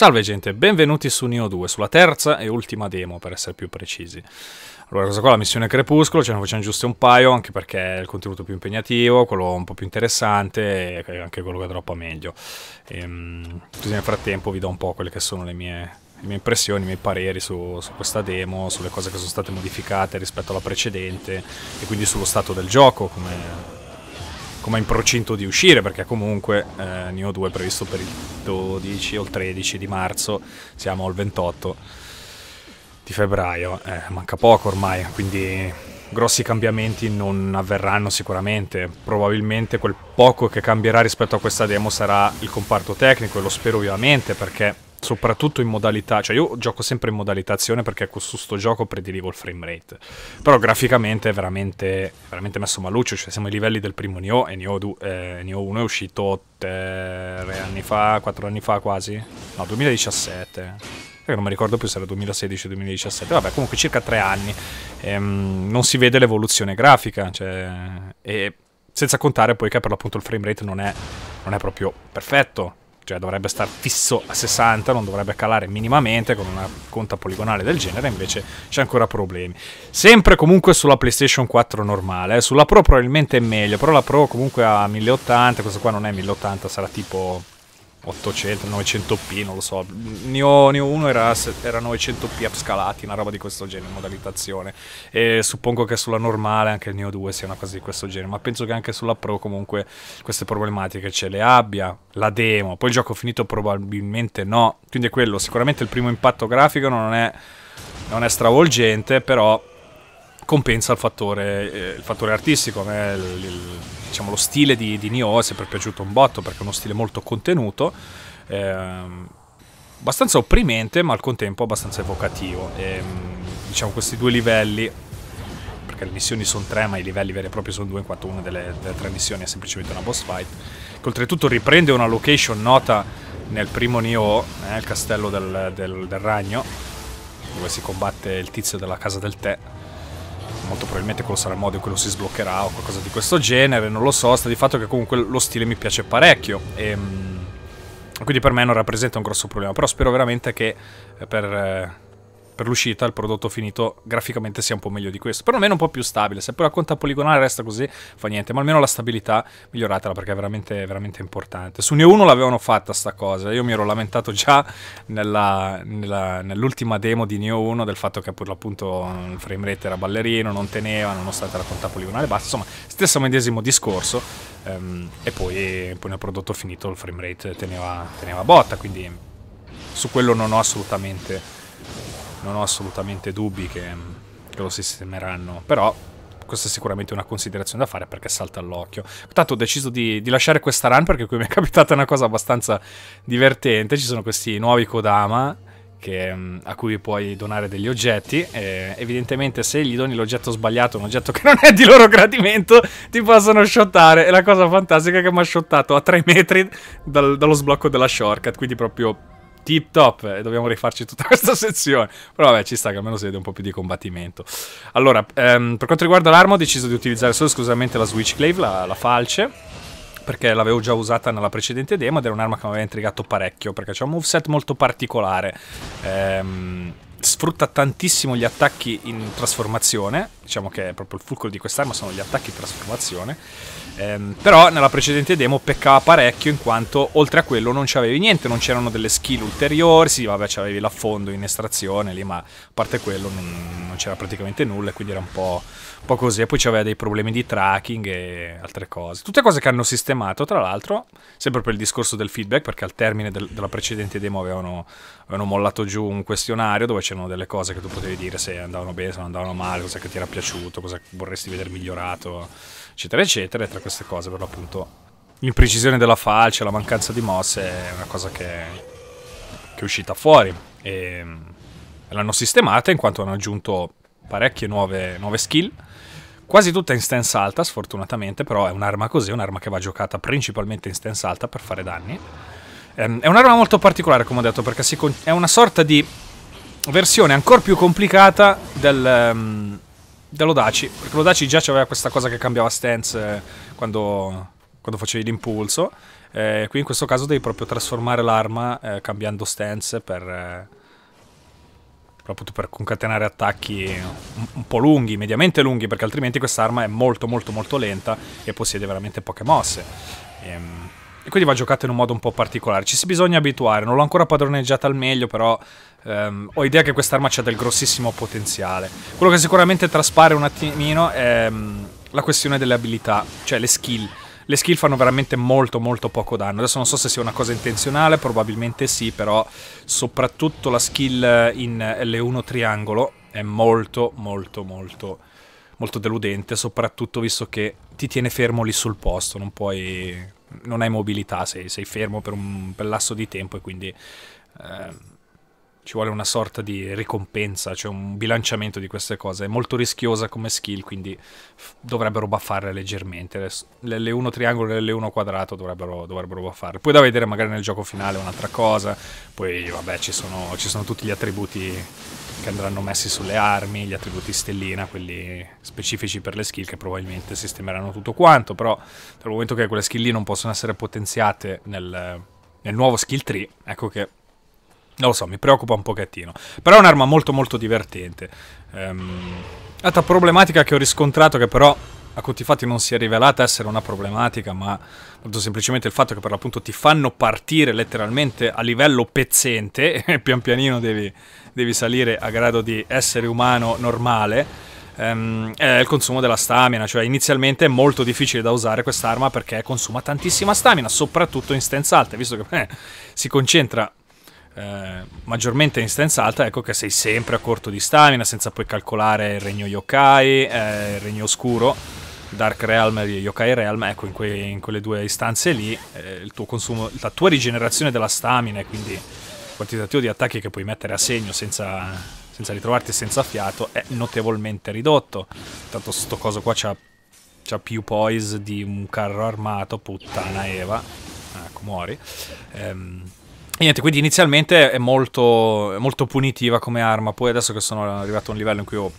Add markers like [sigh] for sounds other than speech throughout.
Salve gente, benvenuti su Neo 2, sulla terza e ultima demo per essere più precisi. Allora, questa qua è la missione Crepuscolo, ce ne facciamo giusto un paio, anche perché è il contenuto più impegnativo, quello un po' più interessante e anche quello che troppo meglio. Ehm, così nel frattempo vi do un po' quelle che sono le mie, le mie impressioni, i miei pareri su, su, questa demo, sulle cose che sono state modificate rispetto alla precedente e quindi sullo stato del gioco, come come in procinto di uscire perché comunque eh, Neo 2 è previsto per il 12 o il 13 di marzo, siamo al 28 di febbraio, eh, manca poco ormai, quindi grossi cambiamenti non avverranno sicuramente. Probabilmente quel poco che cambierà rispetto a questa demo sarà il comparto tecnico e lo spero vivamente perché soprattutto in modalità, cioè io gioco sempre in modalità azione perché su sto gioco prediligo il frame rate, però graficamente è veramente, veramente messo maluccio, cioè siamo ai livelli del primo Nioh e Nioh, eh, Nioh 1 è uscito 3 anni fa, 4 anni fa quasi, no 2017, non mi ricordo più se era 2016-2017, o vabbè comunque circa tre anni, ehm, non si vede l'evoluzione grafica, cioè, e senza contare poi che per l'appunto il frame rate non è, non è proprio perfetto, cioè dovrebbe star fisso a 60, non dovrebbe calare minimamente con una conta poligonale del genere, invece c'è ancora problemi. Sempre comunque sulla PlayStation 4 normale, eh. sulla Pro probabilmente è meglio, però la Pro comunque a 1080, questa qua non è 1080, sarà tipo 800, 900p, non lo so. Neo, Neo 1 era, era 900p upscalati, una roba di questo genere, modalizzazione. E suppongo che sulla normale anche il Neo 2 sia una cosa di questo genere, ma penso che anche sulla Pro comunque queste problematiche ce le abbia. La demo, poi il gioco finito probabilmente no. Quindi è quello, sicuramente il primo impatto grafico non è, non è stravolgente, però compensa il fattore, eh, il fattore artistico, a me il, il diciamo, lo stile di, di Nioh è sempre piaciuto un botto perché è uno stile molto contenuto, ehm, abbastanza opprimente ma al contempo abbastanza evocativo. E, ehm, diciamo questi due livelli, perché le missioni sono tre ma i livelli veri e propri sono due in quanto una delle, delle tre missioni è semplicemente una boss fight, che oltretutto riprende una location nota nel primo Nioh, eh, il castello del, del, del ragno, dove si combatte il tizio della casa del tè molto probabilmente quello sarà il modo in cui lo si sbloccherà o qualcosa di questo genere, non lo so, sta di fatto che comunque lo stile mi piace parecchio e ehm, quindi per me non rappresenta un grosso problema, però spero veramente che eh, per eh, per l'uscita il prodotto finito graficamente sia un po' meglio di questo. Perlomeno un po' più stabile. Se poi la conta poligonale resta così, fa niente. Ma almeno la stabilità miglioratela perché è veramente, veramente importante. Su Neo 1 l'avevano fatta sta cosa. Io mi ero lamentato già nell'ultima demo di Neo 1 del fatto che per l'appunto il frame rate era ballerino, non teneva, nonostante la conta poligonale bassa. Insomma, stesso medesimo discorso. Ehm, e poi, poi nel prodotto finito il frame rate teneva, teneva botta. Quindi su quello non ho assolutamente non ho assolutamente dubbi che, mm, che lo sistemeranno, però questa è sicuramente una considerazione da fare perché salta all'occhio. Tanto ho deciso di, di, lasciare questa run perché qui mi è [laughs] capitata una cosa abbastanza divertente, ci sono questi nuovi Kodama che, mm, a cui puoi donare degli oggetti e evidentemente se gli doni l'oggetto sbagliato, un oggetto che [laughs] non è di loro gradimento, ti possono shottare e la cosa fantastica è che mi ha shottato a 3 metri dal, dallo sblocco della shortcut, quindi proprio tip top e eh, dobbiamo rifarci tutta [laughs] questa sezione. Però vabbè, ci sta che almeno si vede un po' più di combattimento. Allora, ehm, per quanto riguarda l'arma ho deciso di utilizzare solo esclusivamente la Switchclave, la, la falce perché l'avevo già usata nella precedente demo ed era un'arma che mi aveva intrigato parecchio perché c'è un moveset molto particolare ehm, sfrutta tantissimo gli attacchi in trasformazione diciamo che proprio il fulcro di quest'arma sono gli attacchi in trasformazione Ehm, però nella precedente demo peccava parecchio in quanto oltre a quello non c'avevi niente, non c'erano delle skill ulteriori, sì vabbè c'avevi l'affondo in estrazione lì, ma a parte quello non, non c'era praticamente nulla, quindi era un po', un po così. E poi c'aveva dei problemi di tracking e altre cose. Tutte cose che hanno sistemato, tra l'altro, sempre per il discorso del feedback, perché al termine del, della precedente demo avevano, avevano mollato giù un questionario dove c'erano delle cose che tu potevi dire se andavano bene, se non andavano male, cosa che ti era piaciuto, cosa vorresti vedere migliorato eccetera, eccetera. E tra queste cose, per l'appunto, l'imprecisione della falce, la mancanza di mosse è una cosa che, che è uscita fuori. E mm, l'hanno sistemata in quanto hanno aggiunto parecchie nuove, nuove skill. Quasi tutta in stance alta, sfortunatamente, però è un'arma così, un'arma che va giocata principalmente in stance alta per fare danni. Ehm, è un'arma molto particolare, come ho detto, perché è una sorta di versione ancora più complicata del, um, dell'Odaci, perché Lodaci già aveva questa cosa che cambiava stance eh, quando, quando facevi l'impulso. Eh, qui in questo caso devi proprio trasformare l'arma eh, cambiando stance per, eh, per concatenare attacchi un, un, po' lunghi, mediamente lunghi, perché altrimenti quest'arma è molto molto molto lenta e possiede veramente poche mosse. Ehm, e quindi va giocata in un modo un po' particolare. Ci si bisogna abituare, non l'ho ancora padroneggiata al meglio, però Um, ho idea che quest'arma c'ha del grossissimo potenziale. Quello che sicuramente traspare un attimino è um, la questione delle abilità, cioè le skill. Le skill fanno veramente molto molto poco danno. Adesso non so se sia una cosa intenzionale, probabilmente sì, però soprattutto la skill in L1 triangolo è molto molto molto molto deludente, soprattutto visto che ti tiene fermo lì sul posto, non puoi non hai mobilità, sei, sei fermo per un bel lasso di tempo e quindi eh, ci vuole una sorta di ricompensa, cioè un bilanciamento di queste cose. È molto rischiosa come skill, quindi dovrebbero buffare leggermente. le, 1 triangolo e l'L1 quadrato dovrebbero, dovrebbero baffarle. Poi da vedere magari nel gioco finale un'altra cosa. Poi vabbè ci sono, ci sono tutti gli attributi che andranno messi sulle armi, gli attributi stellina, quelli specifici per le skill che probabilmente sistemeranno tutto quanto, però dal momento che quelle skill lì non possono essere potenziate nel, nel nuovo skill tree, ecco che lo so, mi preoccupa un pochettino. Però è un'arma molto molto divertente. Ehm, altra problematica che ho riscontrato che però a conti fatti non si è rivelata essere una problematica, ma molto semplicemente il fatto che per l'appunto ti fanno partire letteralmente a livello pezzente [laughs] e pian pianino devi, devi salire a grado di essere umano normale ehm, è il consumo della stamina, cioè inizialmente è molto difficile da usare quest'arma perché consuma tantissima stamina, soprattutto in stance alte, visto che eh, si concentra eh, maggiormente in stanza alta, ecco che sei sempre a corto di stamina, senza poi calcolare il regno yokai, eh, il regno oscuro, Dark Realm e Yokai Realm, ecco in, que in quelle due istanze lì eh, consumo, la tua rigenerazione della stamina e quindi il quantitativo di attacchi che puoi mettere a segno senza, senza ritrovarti senza fiato è notevolmente ridotto. Tanto sto coso qua c'ha, c'ha più poise di un carro armato, puttana Eva. Ah, ecco, muori. Ehm, e niente, quindi inizialmente è molto, molto, punitiva come arma, poi adesso che sono arrivato a un livello in cui ho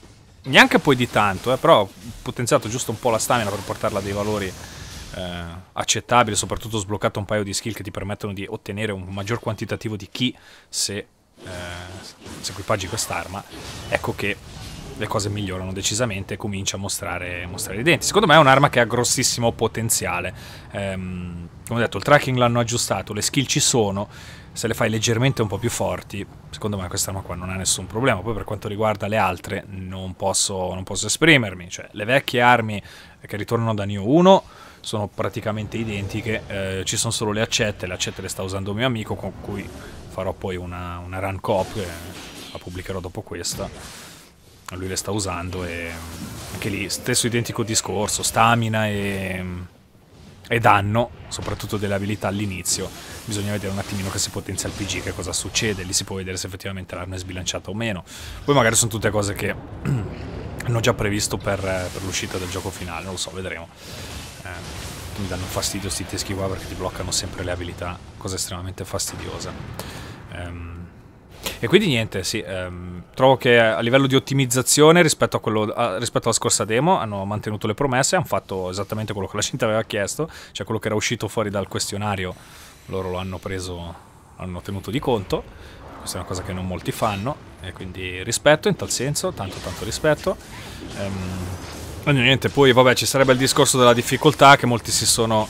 neanche poi di tanto, eh, però ho potenziato giusto un po' la stamina per portarla a dei valori eh, accettabili, soprattutto ho sbloccato un paio di skill che ti permettono di ottenere un maggior quantitativo di chi se, eh, se equipaggi quest'arma, ecco che le cose migliorano decisamente e comincia a mostrare, mostrare, i denti. Secondo me è un'arma che ha grossissimo potenziale. Ehm, come ho detto, il tracking l'hanno aggiustato, le skill ci sono, se le fai leggermente un po' più forti, secondo me questa arma qua non ha nessun problema. Poi per quanto riguarda le altre non posso, non posso esprimermi, cioè le vecchie armi che ritornano da Neo 1 sono praticamente identiche, eh, ci sono solo le accette, le accette le sta usando un mio amico con cui farò poi una, una run cop, eh, la pubblicherò dopo questa, lui le sta usando e anche lì stesso identico discorso, stamina e e danno soprattutto delle abilità all'inizio. Bisogna vedere un attimino che si potenzia il PG, che cosa succede, lì si può vedere se effettivamente l'arma è sbilanciata o meno. Poi magari sono tutte cose che [clears throat] hanno già previsto per, per l'uscita del gioco finale, non lo so, vedremo. Eh, mi danno fastidio questi teschi qua perché ti bloccano sempre le abilità, cosa estremamente fastidiosa. Ehm e quindi niente, sì, ehm, trovo che a livello di ottimizzazione rispetto, quello, a, rispetto, alla scorsa demo hanno mantenuto le promesse, hanno fatto esattamente quello che la gente aveva chiesto, cioè quello che era uscito fuori dal questionario, loro lo hanno preso, hanno tenuto di conto, questa è una cosa che non molti fanno, e quindi rispetto in tal senso, tanto tanto rispetto. Ehm, niente, poi vabbè ci sarebbe il discorso della difficoltà che molti si sono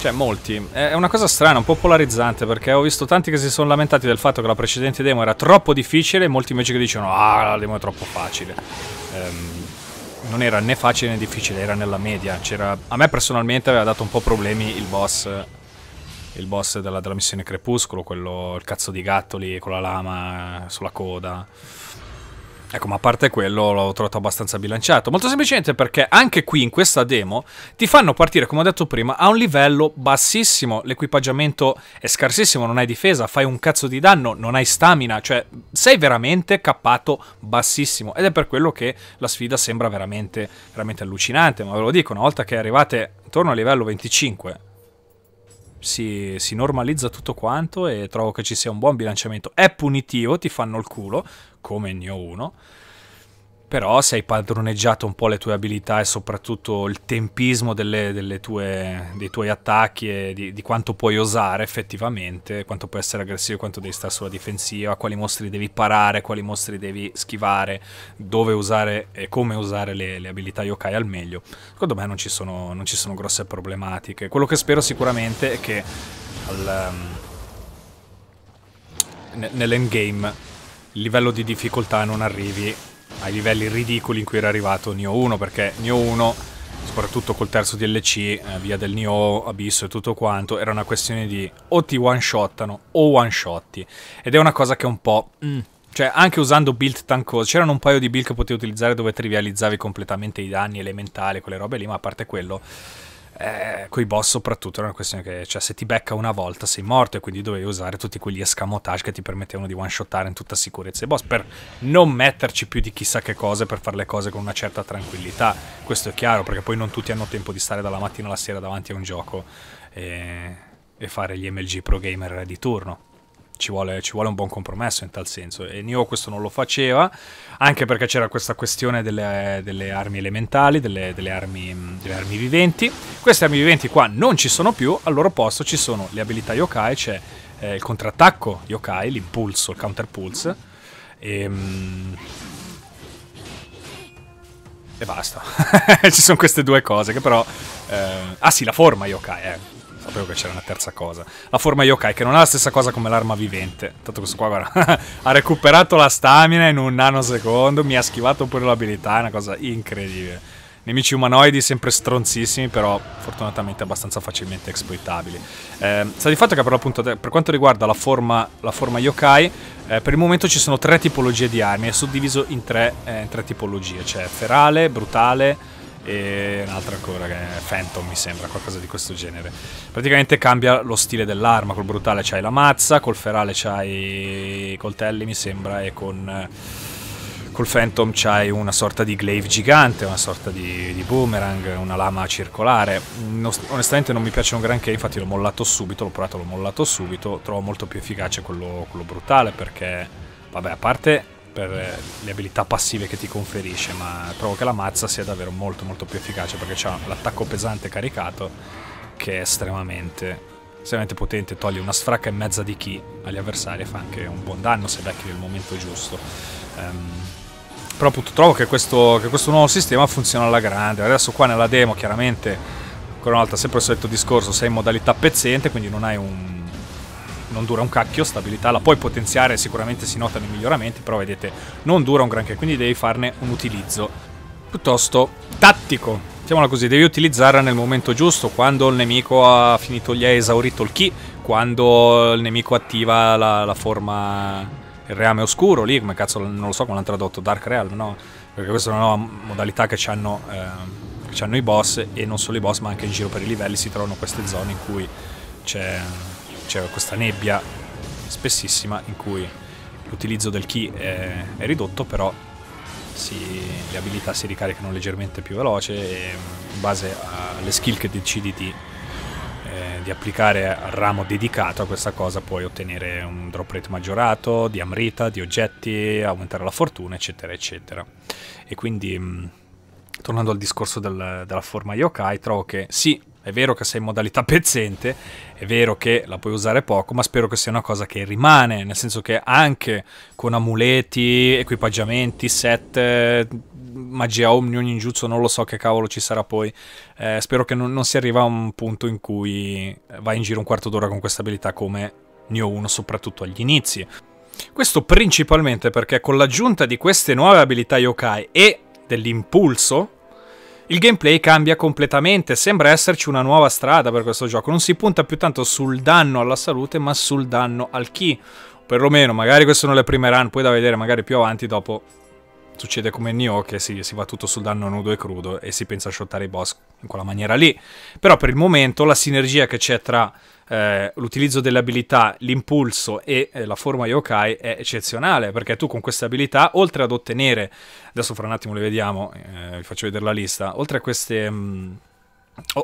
cioè, molti. È una cosa strana, un po' polarizzante, perché ho visto tanti che si sono lamentati del fatto che la precedente demo era troppo difficile e molti invece che dicono, ah, la demo è troppo facile. Um, non era né facile né difficile, era nella media. A me personalmente aveva dato un po' problemi il boss, il boss della, della missione Crepuscolo, quello, il cazzo di gatto lì con la lama sulla coda. Ecco, ma a parte quello l'ho trovato abbastanza bilanciato. Molto semplicemente perché anche qui in questa demo ti fanno partire, come ho detto prima, a un livello bassissimo. L'equipaggiamento è scarsissimo, non hai difesa, fai un cazzo di danno, non hai stamina, cioè sei veramente cappato bassissimo. Ed è per quello che la sfida sembra veramente, veramente allucinante. Ma ve lo dico, una volta che arrivate intorno al livello 25, si, si, normalizza tutto quanto e trovo che ci sia un buon bilanciamento. È punitivo, ti fanno il culo, come ne ho uno. Però se hai padroneggiato un po' le tue abilità e soprattutto il tempismo delle, delle tue, dei tuoi attacchi e di, di, quanto puoi osare effettivamente, quanto puoi essere aggressivo, quanto devi stare sulla difensiva, quali mostri devi parare, quali mostri devi schivare, dove usare e come usare le, le abilità yokai al meglio. Secondo me non ci, sono, non ci, sono, grosse problematiche. Quello che spero sicuramente è che al, um, nell'endgame il livello di difficoltà non arrivi ai livelli ridicoli in cui era arrivato Nio 1, perché Nio 1, soprattutto col terzo DLC, eh, via del Nio, Abisso e tutto quanto, era una questione di o ti one-shottano o one-shotti. Ed è una cosa che un po'... Mm, cioè, anche usando build tankose, c'erano un paio di build che potevi utilizzare dove trivializzavi completamente i danni elementali, quelle robe lì, ma a parte quello eh, coi boss soprattutto era una questione che cioè, se ti becca una volta sei morto e quindi dovevi usare tutti quegli escamotage che ti permettevano di one shottare in tutta sicurezza i boss per non metterci più di chissà che cose per fare le cose con una certa tranquillità questo è chiaro perché poi non tutti hanno tempo di stare dalla mattina alla sera davanti a un gioco e, eh, e fare gli MLG pro gamer di turno ci vuole, ci vuole, un buon compromesso in tal senso. E Nioh questo non lo faceva, anche perché c'era questa questione delle, delle armi elementali, delle, delle, armi, delle, armi, viventi. Queste armi viventi qua non ci sono più, al loro posto ci sono le abilità yokai, c'è cioè, eh, il contrattacco yokai, l'impulso, il counter pulse. E, e basta. [laughs] ci sono queste due cose che però... Eh, ah sì, la forma yokai, eh Sapevo che c'era una terza cosa. La forma yokai, che non è la stessa cosa come l'arma vivente. Tanto questo qua, guarda, [laughs] ha recuperato la stamina in un nanosecondo, mi ha schivato pure l'abilità, è una cosa incredibile. Nemici umanoidi sempre stronzissimi, però fortunatamente abbastanza facilmente exploitabili. Eh, sta di fatto che per, appunto, per quanto riguarda la forma, la forma yokai, eh, per il momento ci sono tre tipologie di armi, è suddiviso in tre, eh, in tre tipologie, cioè ferale, brutale e un'altra ancora che è Phantom mi sembra, qualcosa di questo genere. Praticamente cambia lo stile dell'arma, col brutale c'hai la mazza, col ferale c'hai i coltelli mi sembra e con... Col Phantom c'hai una sorta di glaive gigante, una sorta di, di boomerang, una lama circolare. onestamente non mi piacciono granché, infatti l'ho mollato subito, l'ho provato, l'ho mollato subito. Trovo molto più efficace quello, quello brutale perché, vabbè, a parte per eh, le abilità passive che ti conferisce, ma trovo che la mazza sia davvero molto molto più efficace perché ha l'attacco pesante caricato che è estremamente, estremamente potente, toglie una sfracca e mezza di chi agli avversari e fa anche un buon danno se becchi nel momento giusto. Um, però appunto trovo che questo, che questo nuovo sistema funziona alla grande. Adesso qua nella demo chiaramente, ancora una volta sempre il solito discorso, sei in modalità pezzente, quindi non hai un non dura un cacchio, stabilità la puoi potenziare, sicuramente si notano i miglioramenti, però vedete non dura un granché, quindi devi farne un utilizzo piuttosto tattico. Diciamola così, devi utilizzarla nel momento giusto, quando il nemico ha finito, gli ha esaurito il ki, quando il nemico attiva la, la forma... Il reame oscuro lì, come cazzo non lo so come l'hanno tradotto, Dark Realm, no? Perché questa è una nuova modalità che ci hanno, eh, che hanno i boss e non solo i boss ma anche in giro per i livelli si trovano queste zone in cui c'è c'era questa nebbia spessissima in cui l'utilizzo del ki è, è ridotto, però si, le abilità si ricaricano leggermente più veloce e in base alle skill che decidi di, eh, di applicare al ramo dedicato a questa cosa puoi ottenere un drop rate maggiorato, di amrita, di oggetti, aumentare la fortuna, eccetera, eccetera. E quindi, mh, mm, tornando al discorso del, della forma yokai, trovo che sì, è vero che sei in modalità pezzente, è vero che la puoi usare poco, ma spero che sia una cosa che rimane, nel senso che anche con amuleti, equipaggiamenti, set, magia omni, ogni ingiuzzo, non lo so che cavolo ci sarà poi, eh, spero che non, non, si arriva a un punto in cui eh, vai in giro un quarto d'ora con questa abilità come ne ho uno soprattutto agli inizi. Questo principalmente perché con l'aggiunta di queste nuove abilità yokai e dell'impulso, il gameplay cambia completamente, sembra esserci una nuova strada per questo gioco, non si punta più tanto sul danno alla salute ma sul danno al chi. Perlomeno, magari queste sono le prime run, poi da vedere magari più avanti dopo succede come Nioh che si, si, va tutto sul danno nudo e crudo e si pensa a shottare i boss in quella maniera lì. Però per il momento la sinergia che c'è tra eh, l'utilizzo delle abilità, l'impulso e eh, la forma yokai è eccezionale, perché tu con queste abilità, oltre ad ottenere, adesso fra un attimo le vediamo, eh, vi faccio vedere la lista, oltre a queste... Mh, mm,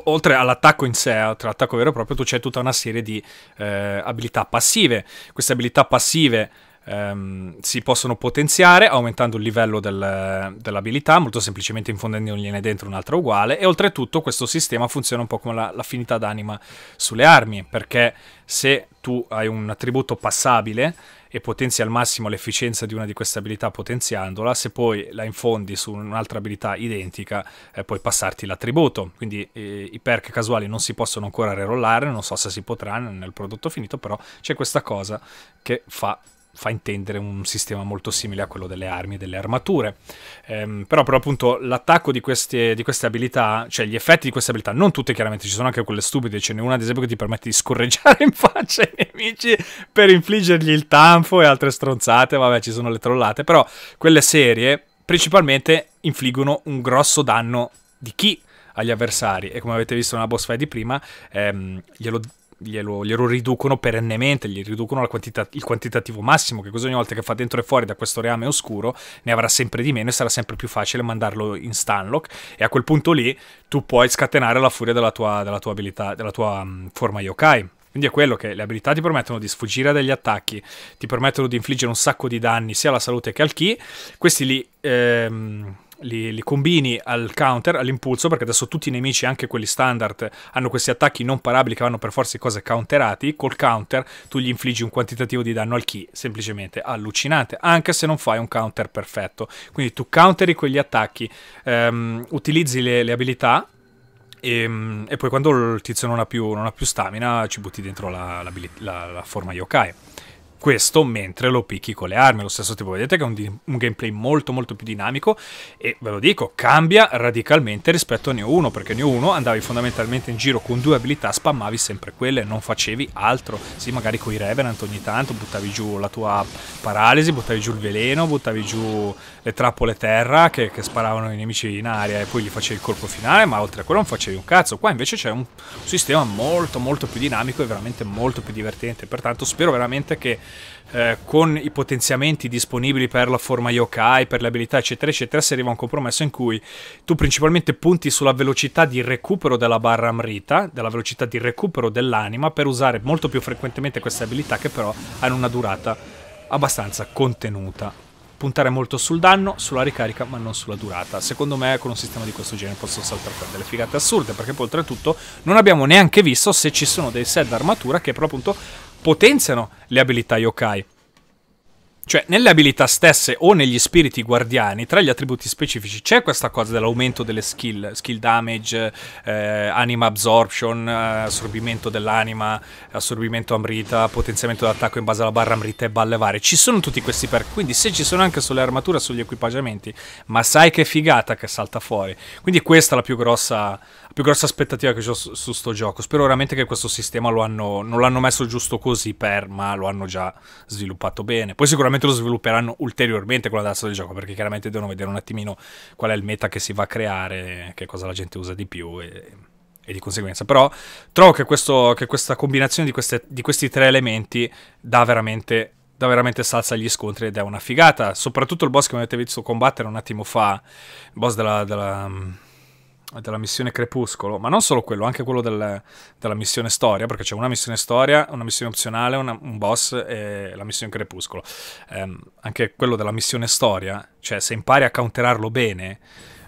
oltre all'attacco in sé, oltre all'attacco vero e proprio, tu c'è tutta una serie di eh, abilità passive. Queste abilità passive ehm, si possono potenziare aumentando il livello del, dell'abilità, molto semplicemente infondendogliene dentro un'altra uguale. E oltretutto questo sistema funziona un po' come la, l'affinità d'anima sulle armi, perché se tu hai un attributo passabile e potenzi al massimo l'efficienza di una di queste abilità potenziandola, se poi la infondi su un'altra abilità identica eh, puoi passarti l'attributo, quindi eh, i perk casuali non si possono ancora rerollare, non so se si potrà nel prodotto finito, però c'è questa cosa che fa fa intendere un sistema molto simile a quello delle armi e delle armature. Ehm, però, però, appunto, l'attacco di queste, di queste, abilità, cioè gli effetti di queste abilità, non tutte chiaramente, ci sono anche quelle stupide, ce n'è una ad esempio che ti permette di scorreggiare [laughs] in faccia i nemici per infliggergli il tanfo e altre stronzate, vabbè ci sono le trollate, però quelle serie principalmente infliggono un grosso danno di chi agli avversari e come avete visto nella boss fight di prima ehm, glielo glielo, glielo, riducono perennemente, gli riducono quantità, il quantitativo massimo, che così ogni volta che fa dentro e fuori da questo reame oscuro ne avrà sempre di meno e sarà sempre più facile mandarlo in stunlock e a quel punto lì tu puoi scatenare la furia della tua, della tua abilità, della tua um, forma yokai. Quindi è quello che le abilità ti permettono di sfuggire dagli attacchi, ti permettono di infliggere un sacco di danni sia alla salute che al chi. Questi li ehm, li, li, combini al counter, all'impulso, perché adesso tutti i nemici, anche quelli standard, hanno questi attacchi non parabili che vanno per forza di cose counterati. Col counter tu gli infliggi un quantitativo di danno al chi, semplicemente allucinante, anche se non fai un counter perfetto. Quindi tu counteri quegli attacchi, ehm, utilizzi le, le abilità e, ehm, e, poi quando il tizio non ha più, non ha più stamina ci butti dentro la, la, la, la forma yokai. Questo mentre lo picchi con le armi, lo stesso tipo, vedete che è un, un, gameplay molto molto più dinamico e ve lo dico, cambia radicalmente rispetto a Neo 1, perché Neo 1 andavi fondamentalmente in giro con due abilità, spammavi sempre quelle, non facevi altro, sì magari con i Revenant ogni tanto buttavi giù la tua paralisi, buttavi giù il veleno, buttavi giù le trappole terra che, che sparavano i nemici in aria e poi gli facevi il colpo finale, ma oltre a quello non facevi un cazzo, qua invece c'è un sistema molto molto più dinamico e veramente molto più divertente, pertanto spero veramente che eh, con i potenziamenti disponibili per la forma yokai, per le abilità, eccetera, eccetera, si arriva a un compromesso in cui tu principalmente punti sulla velocità di recupero della barra amrita, della velocità di recupero dell'anima, per usare molto più frequentemente queste abilità che però hanno una durata abbastanza contenuta. Puntare molto sul danno, sulla ricarica, ma non sulla durata. Secondo me, con un sistema di questo genere posso saltare per delle figate assurde, perché poi oltretutto non abbiamo neanche visto se ci sono dei set d'armatura che però appunto potenziano le abilità yokai. Cioè, nelle abilità stesse o negli spiriti guardiani, tra gli attributi specifici, c'è questa cosa dell'aumento delle skill, skill damage, eh, anima absorption, eh, assorbimento dell'anima, assorbimento amrita, potenziamento d'attacco in base alla barra amrita e balle varie. Ci sono tutti questi perk, quindi se ci sono anche sulle armature, sugli equipaggiamenti, ma sai che figata che salta fuori. Quindi questa è la più grossa più grossa aspettativa che ho su, questo gioco. Spero veramente che questo sistema lo hanno, non l'hanno messo giusto così per, ma lo hanno già sviluppato bene. Poi sicuramente lo svilupperanno ulteriormente con la data del gioco, perché chiaramente devono vedere un attimino qual è il meta che si va a creare, che cosa la gente usa di più e, e di conseguenza. Però trovo che, questo, che questa combinazione di, queste, di questi tre elementi dà veramente dà veramente salsa agli scontri ed è una figata. Soprattutto il boss che mi avete visto combattere un attimo fa, il boss della, della della missione Crepuscolo, ma non solo quello, anche quello del, della missione Storia, perché c'è una missione Storia, una missione opzionale, una, un boss e la missione Crepuscolo. Um, anche quello della missione Storia, cioè se impari a counterarlo bene,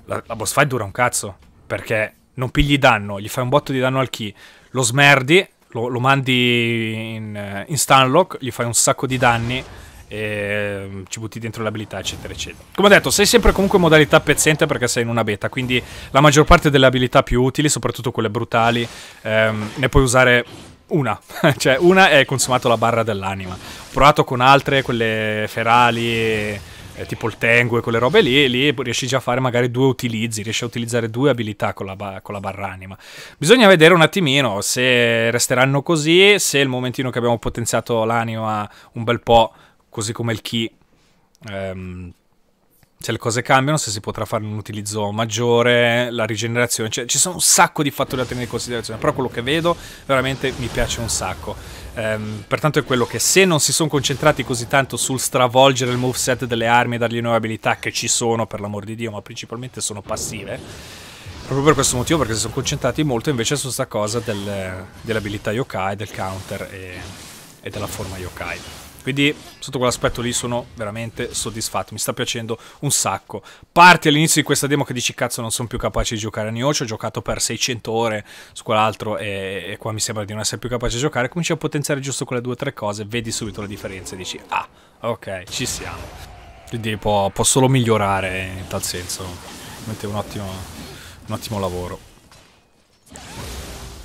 la, la boss fight dura un cazzo, perché non pigli danno, gli fai un botto di danno al chi, lo smerdi, lo, lo mandi in, eh, in stunlock, gli fai un sacco di danni e ehm, ci butti dentro l'abilità eccetera eccetera come ho detto sei sempre comunque in modalità pezzente perché sei in una beta quindi la maggior parte delle abilità più utili soprattutto quelle brutali ehm, ne puoi usare una, [laughs] cioè una è consumato la barra dell'anima. Ho provato con altre, quelle ferali, eh, tipo il Tengu e quelle robe lì, lì riesci già a fare magari due utilizzi, riesci a utilizzare due abilità con la, ba- con la barra anima. Bisogna vedere un attimino se resteranno così, se il momentino che abbiamo potenziato l'anima un bel po' così come il key. Ehm, se le cose cambiano, se si potrà fare un utilizzo maggiore, la rigenerazione, cioè ci sono un sacco di fattori da tenere in considerazione, però quello che vedo veramente mi piace un sacco. Ehm, pertanto è quello che se non si sono concentrati così tanto sul stravolgere il moveset delle armi e dargli nuove abilità che ci sono per l'amor di Dio, ma principalmente sono passive, proprio per questo motivo, perché si sono concentrati molto invece su questa cosa del, dell'abilità yokai, del counter e, e della forma yokai. Quindi sotto quell'aspetto lì sono veramente soddisfatto, mi sta piacendo un sacco. Parti all'inizio di questa demo che dici cazzo non sono più capace di giocare a Nioh, ho giocato per 600 ore su quell'altro e, e, qua mi sembra di non essere più capace di giocare, cominci a potenziare giusto quelle due o tre cose, vedi subito la differenza e dici ah ok ci siamo. Quindi può, può solo migliorare in tal senso, veramente un ottimo, un ottimo lavoro.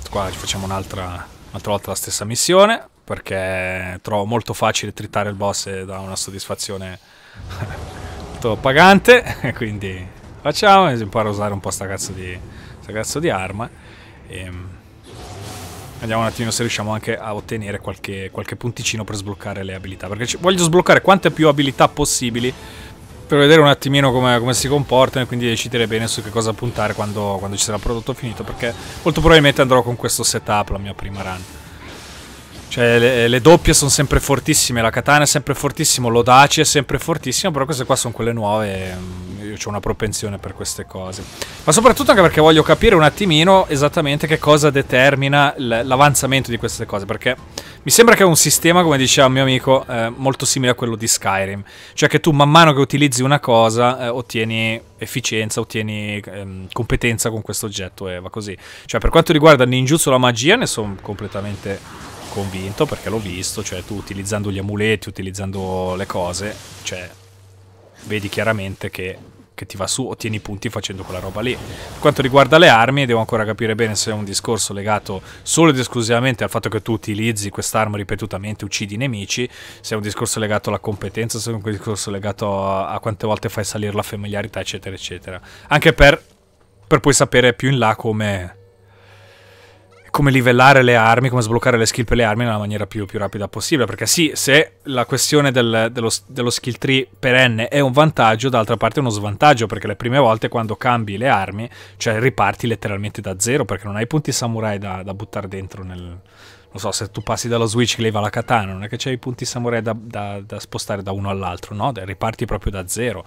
Qua ci facciamo un'altra un volta la stessa missione perché trovo molto facile tritare il boss e dà una soddisfazione molto [laughs] pagante, [laughs] quindi facciamo, imparo a usare un po' sta cazzo di, sta cazzo di arma e ehm, vediamo un attimo se riusciamo anche a ottenere qualche, qualche punticino per sbloccare le abilità, perché voglio sbloccare quante più abilità possibili per vedere un attimino come, come, si comportano e quindi decidere bene su che cosa puntare quando, quando ci sarà il prodotto finito perché molto probabilmente andrò con questo setup la mia prima run. Cioè le, le doppie sono sempre fortissime, la katana è sempre fortissima, l'odaci è sempre fortissima, però queste qua sono quelle nuove, mm, io ho una propensione per queste cose. Ma soprattutto anche perché voglio capire un attimino esattamente che cosa determina l'avanzamento di queste cose, perché mi sembra che è un sistema, come diceva un mio amico, eh, molto simile a quello di Skyrim, cioè che tu man mano che utilizzi una cosa eh, ottieni efficienza, ottieni ehm, competenza con questo oggetto e va così. Cioè per quanto riguarda il ninjutsu e la magia ne sono completamente convinto perché l'ho visto, cioè tu utilizzando gli amuleti, utilizzando le cose, cioè vedi chiaramente che, che ti va su, ottieni punti facendo quella roba lì. Per quanto riguarda le armi, devo ancora capire bene se è un discorso legato solo ed esclusivamente al fatto che tu utilizzi quest'arma ripetutamente, uccidi i nemici, se è un discorso legato alla competenza, se è un discorso legato a, a quante volte fai salire la familiarità, eccetera, eccetera. Anche per, per poi sapere più in là come come livellare le armi, come sbloccare le skill per le armi nella maniera più, più rapida possibile. Perché sì, se la questione del, dello, dello, skill tree perenne è un vantaggio, d'altra parte è uno svantaggio, perché le prime volte quando cambi le armi, cioè riparti letteralmente da zero, perché non hai punti samurai da, da buttare dentro nel... Non so, se tu passi dallo switch che leva la katana, non è che c'hai i punti samurai da, da, da spostare da uno all'altro, no? Riparti proprio da zero.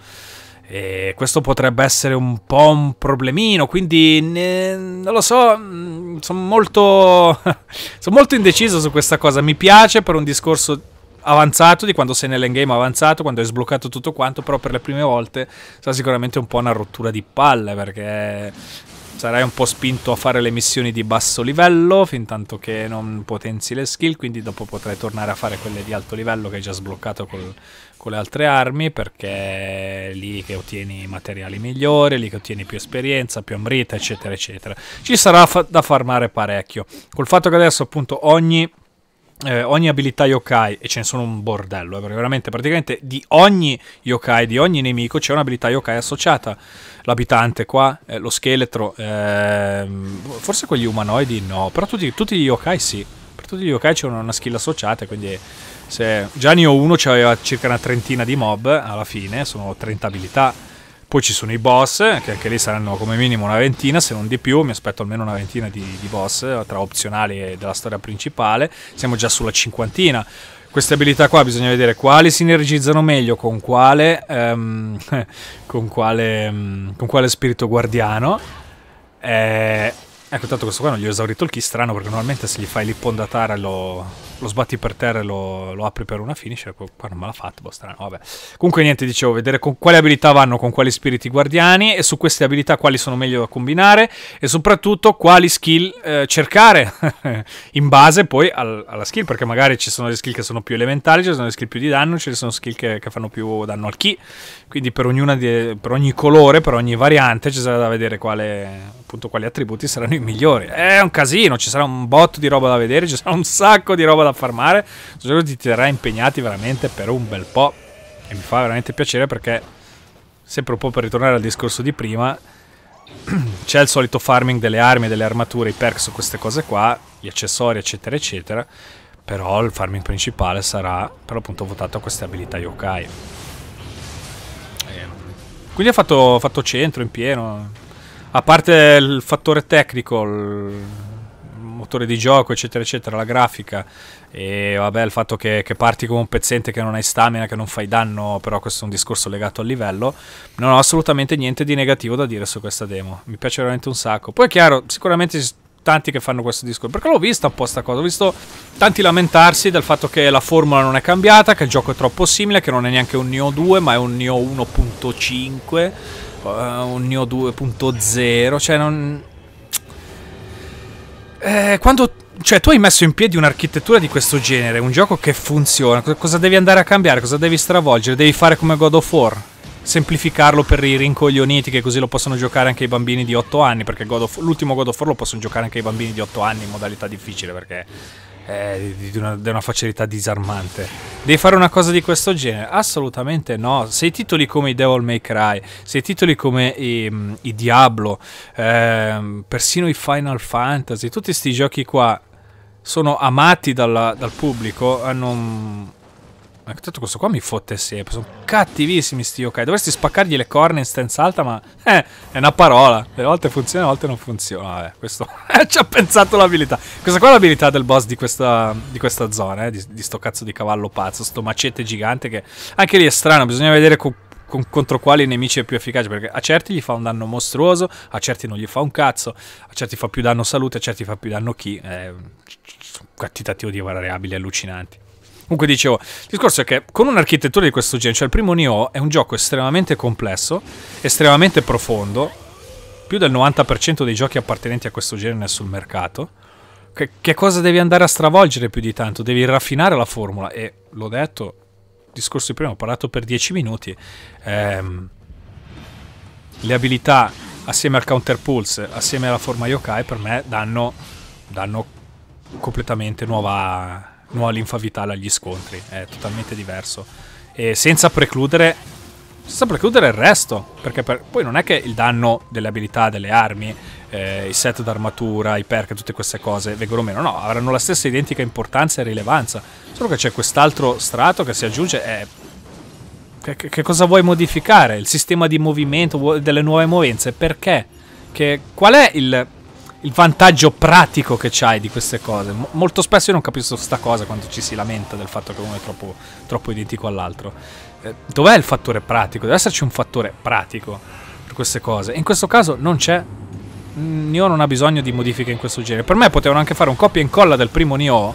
E questo potrebbe essere un po' un problemino, quindi ne, non lo so, mm, sono molto, [laughs] son molto indeciso su questa cosa. Mi piace per un discorso avanzato di quando sei nell'endgame avanzato, quando hai sbloccato tutto quanto, però per le prime volte sarà sicuramente un po' una rottura di palle perché sarai un po' spinto a fare le missioni di basso livello fin tanto che non potenzi le skill, quindi dopo potrai tornare a fare quelle di alto livello che hai già sbloccato col, con le altre armi perché è lì che ottieni materiali migliori, lì che ottieni più esperienza, più ambrita, eccetera, eccetera. Ci sarà fa da farmare parecchio. Col fatto che adesso appunto ogni eh, ogni abilità yokai, e ce ne sono un bordello, eh, perché veramente praticamente di ogni yokai, di ogni nemico c'è un'abilità yokai associata. L'abitante qua, eh, lo scheletro, ehm, forse quegli umanoidi no, però tutti, tutti gli yokai sì. Per tutti gli yokai c'è una, una skill associata, quindi se già ne ho uno c'aveva circa una trentina di mob, alla fine sono 30 abilità poi ci sono i boss, che anche lì saranno come minimo una ventina, se non di più, mi aspetto almeno una ventina di, di boss tra opzionali e della storia principale. Siamo già sulla cinquantina queste abilità qua bisogna vedere quali sinergizzano meglio con quale, um, [laughs] con, quale ehm, con quale spirito guardiano eh, ecco tanto questo qua non gli ho esaurito il chi strano perché normalmente se gli fai l'ippondatara lo lo sbatti per terra e lo, lo apri per una finish. Ecco, qua non me l'ha fatto, boh, strano. Vabbè. Comunque, niente, dicevo, vedere con quali abilità vanno con quali spiriti guardiani e su queste abilità quali sono meglio da combinare e soprattutto quali skill eh, cercare [laughs] in base poi al, alla skill, perché magari ci sono le skill che sono più elementali, ci sono le skill più di danno, ci sono skill che, che fanno più danno al chi. Quindi per, di, per ogni colore, per ogni variante, ci sarà da vedere quale, appunto, quali attributi saranno i migliori. È un casino, ci sarà un botto di roba da vedere, ci sarà un sacco di roba da da farmare. Solo ti terrà impegnati veramente per un bel po'. E mi fa veramente piacere perché, sempre un po' per ritornare al discorso di prima, [clears throat] c'è il solito farming delle armi, delle armature, i perks, queste cose qua, gli accessori, eccetera, eccetera. Però il farming principale sarà per l'appunto votato a queste abilità yokai. Eh, quindi ha fatto, fatto centro in pieno. A parte il fattore tecnico, autore di gioco, eccetera, eccetera, la grafica e vabbè il fatto che, che parti come un pezzente che non hai stamina, che non fai danno, però questo è un discorso legato al livello, non ho assolutamente niente di negativo da dire su questa demo, mi piace veramente un sacco. Poi è chiaro, sicuramente tanti che fanno questo discorso. Perché l'ho vista un po' sta cosa. Ho visto tanti lamentarsi del fatto che la formula non è cambiata, che il gioco è troppo simile, che non è neanche un Neo 2, ma è un Neo 1.5. Uh, un Neo 2.0, cioè non, eh, quando cioè, tu hai messo in piedi un'architettura di questo genere, un gioco che funziona. Cosa devi andare a cambiare? Cosa devi stravolgere? Devi fare come God of War. Semplificarlo per i rincoglioniti, che così lo possono giocare anche i bambini di 8 anni. Perché God of, l'ultimo God of War lo possono giocare anche i bambini di 8 anni in modalità difficile, perché eh, di, una, di una facilità disarmante. Devi fare una cosa di questo genere? Assolutamente no. Se i titoli come i Devil May Cry, se i titoli come i, mm, i Diablo, eh, persino i Final Fantasy, tutti questi giochi qua sono amati dalla, dal pubblico, hanno un, ma tanto questo qua mi fotte sempre. Sono cattivissimi sti yokai. Dovresti spaccargli le corna in stanza alta, ma... Eh, è una parola. Le volte funziona, a volte non funziona. Ah, vabbè, questo... [laughs] Ci ha pensato l'abilità. Questa qua è l'abilità del boss di questa, di questa zona, eh. Di, di sto cazzo di cavallo pazzo. Sto macete gigante che... Anche lì è strano, bisogna vedere con contro quali nemici è più efficace. Perché a certi gli fa un danno mostruoso, a certi non gli fa un cazzo, a certi fa più danno salute, a certi fa più danno chi. Eh, quantitativo di variabili allucinanti. Comunque dicevo, il discorso è che con un'architettura di questo genere, cioè il primo Nioh è un gioco estremamente complesso, estremamente profondo, più del 90% dei giochi appartenenti a questo genere sul mercato. Che, che cosa devi andare a stravolgere più di tanto? Devi raffinare la formula e l'ho detto, discorso di prima, ho parlato per 10 minuti. Ehm, le abilità assieme al counter pulse, assieme alla forma yokai per me danno, danno completamente nuova nuova linfa vitale agli scontri, è totalmente diverso. E senza precludere, senza precludere il resto, perché per, poi non è che il danno delle abilità, delle armi, eh, i set d'armatura, i perk, tutte queste cose vengono meno, no, avranno la stessa identica importanza e rilevanza, solo che c'è quest'altro strato che si aggiunge è... Che, che cosa vuoi modificare? Il sistema di movimento, delle nuove movenze? Perché? Che, qual è il il vantaggio pratico che c'hai di queste cose. M molto spesso io non capisco questa cosa quando ci si lamenta del fatto che uno è troppo, troppo identico all'altro. Eh, dov'è il fattore pratico? Deve esserci un fattore pratico per queste cose. E in questo caso non c'è. Mm, Nioh non ha bisogno di modifiche in questo genere. Per me potevano anche fare un copia e incolla del primo Nioh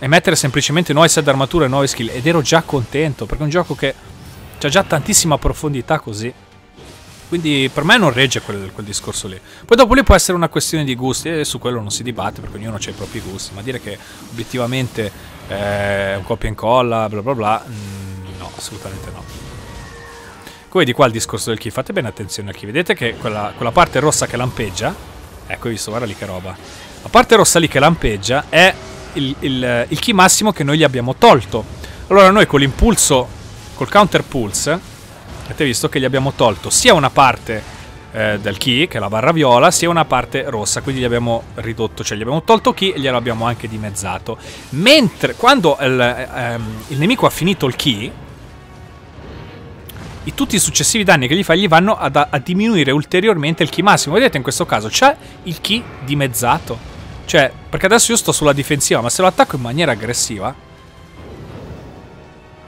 e mettere semplicemente nuovi set d'armatura e nuove skill. Ed ero già contento perché è un gioco che ha già tantissima profondità così. Quindi per me non regge quel, quel, discorso lì. Poi dopo lì può essere una questione di gusti e su quello non si dibatte perché ognuno ha i propri gusti, ma dire che obiettivamente è eh, un copia e incolla, bla bla bla, mh, mm, no, assolutamente no. Come di qua il discorso del chi fate bene attenzione al chi vedete che quella, quella parte rossa che lampeggia, ecco hai visto, guarda lì che roba, la parte rossa lì che lampeggia è il, il, il key massimo che noi gli abbiamo tolto. Allora noi con l'impulso, col counter pulse, Avete visto che gli abbiamo tolto sia una parte eh, del key, che è la barra viola, sia una parte rossa, quindi gli abbiamo ridotto, cioè gli abbiamo tolto key e glielo abbiamo anche dimezzato. Mentre quando il, ehm, il nemico ha finito il key, i, tutti i successivi danni che gli fai gli vanno ad, a diminuire ulteriormente il key massimo. Vedete in questo caso c'è il key dimezzato. Cioè, perché adesso io sto sulla difensiva, ma se lo attacco in maniera aggressiva,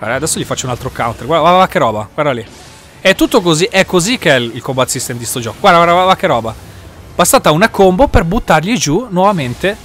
allora, adesso gli faccio un altro counter. Guarda, guarda, che roba. Guarda lì. È tutto così. È così che è il combat system di sto gioco. Guarda, guarda, guarda che roba. Bastata una combo per buttargli giù nuovamente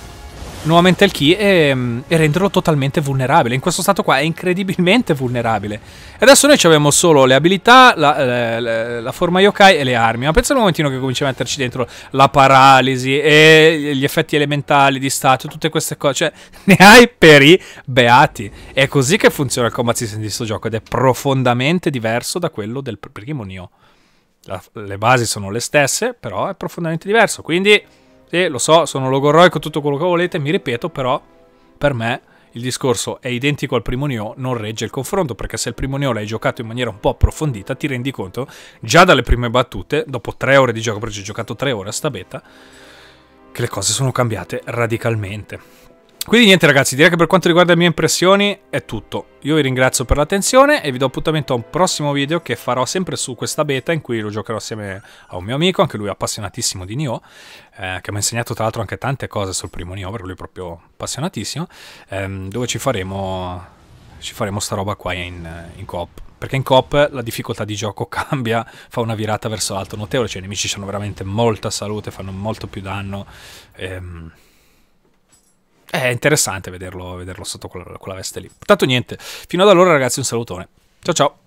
nuovamente il key e, mm, e, renderlo totalmente vulnerabile. In questo stato qua è incredibilmente vulnerabile. E adesso noi abbiamo solo le abilità, la, eh, la, la, forma yokai e le armi. Ma pensa al momentino che cominci a metterci dentro la paralisi e gli effetti elementali di stato, tutte queste cose. Cioè, [laughs] ne hai per i beati. È così che funziona il combat system di questo gioco ed è profondamente diverso da quello del primo Nioh. le basi sono le stesse, però è profondamente diverso. Quindi... Sì, lo so, sono logorroico, tutto quello che volete, mi ripeto, però per me il discorso è identico al primo Nioh, non regge il confronto, perché se il primo Nioh l'hai giocato in maniera un po' approfondita, ti rendi conto, già dalle prime battute, dopo tre ore di gioco, perché ho giocato tre ore a sta beta, che le cose sono cambiate radicalmente. Quindi niente ragazzi, direi che per quanto riguarda le mie impressioni è tutto. Io vi ringrazio per l'attenzione e vi do appuntamento a un prossimo video che farò sempre su questa beta in cui lo giocherò assieme a un mio amico, anche lui appassionatissimo di Nioh, eh, che mi ha insegnato tra l'altro anche tante cose sul primo Nioh, perché lui è proprio appassionatissimo, ehm, dove ci faremo, ci faremo sta roba qua in, in coop perché in coop la difficoltà di gioco [laughs] cambia, fa una virata verso l'alto notevole, cioè i nemici hanno veramente molta salute, fanno molto più danno. Ehm, è interessante vederlo, vederlo sotto quella, quella veste lì. Tanto niente, fino ad allora ragazzi un salutone. Ciao ciao.